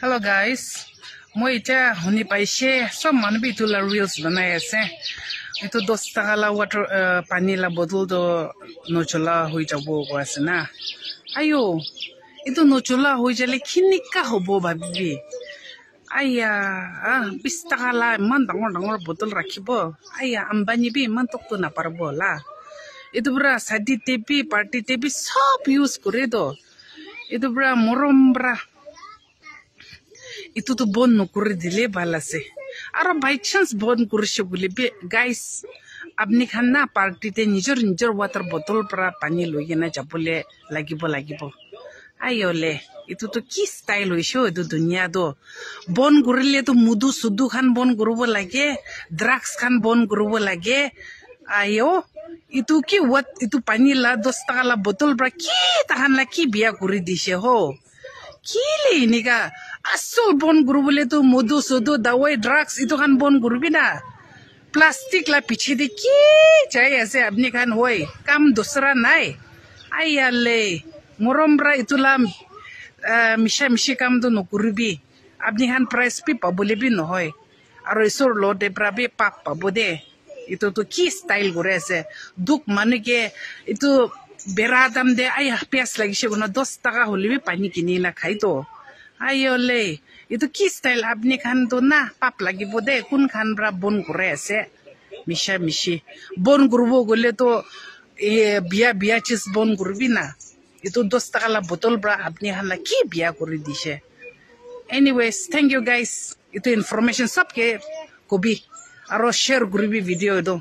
Hello guys, মই এতিয়া শুনি পাইছে চব মানুহে ইটো ৰিলচ বনাই আছে এইটো দহ টকা লা ৱাটাৰ পানী লা বটলটো নচলা হৈ যাব কৈ আছে না আইঅ এইটো নচলা হৈ যালে খিনিকা হ'ব ভাবিবি আইয়া বিছ টকা লা ইমান ডাঙৰ ডাঙৰ বটল ৰাখিব আইয়া আম্বানীবি ইমান টকটো নাপাৰিব লা এইটো পৰা চাদি টেপি পাৰ্টি টেপি চব ইউজ কৰে দ এইটো পৰা মৰম পৰা itutu bon no kuri dile balase. Aro by chance bon kuri shogule be guys. Abni khanna party te nijor nijor water bottle para pani loye na chapule lagi bo lagi bo. Ayo le. Itu tu ki style loye show itu dunia do. Bon kuri le tu mudu sudu khan bon guru bo lagi. Drugs khan bon guru bo lagi. Ayo. Itu ki wat itu pani la dosta la bottle para ki tahan la ki biya kuri dishe ho. Kili ni ka আসল বন গুরু বলে তো মধু সধু দাওয়াই drugs ইতো খান বন গুরুবি না plastic লা পিছে দি কি চাই আছে আপনি খান হই কাম দোসরা নাই আই আলে মরমরা ইতুলাম মিশা মিশি কাম তো নকরিবি আপনি খান প্রাইজ পি পাবলে বি নহয় আৰু ঈশ্বৰ লওঁতে প্রাবে পাপ পাবো দে তো কি স্টাইল কৰি আছে দুখ মানে কে এইটো বেৰা দাম দে আই পিঁয়াজ লাগিছে দহ টকা টাকা হলিবি পানি কিনি না খাই তো আইলে এইটো কি ষ্টাইল আপনি খান তো না পাপ লাগিব দে কোন খান পৰা বন কৰে আছে মিছা মিছি বন কৰিব গ'লে তো বিয়া বিয়া চিজ বন কৰবি না এইটো দহ টকালা বটল পৰা আপনি খানা কি বিয়া কৰি দিছে এনিৱেজ থেংক ইউ গাইজ এইটো ইনফৰ্মেশ্যন চবকে কবি আৰু শ্বেয়াৰ কৰিবি ভিডিঅ' এইটো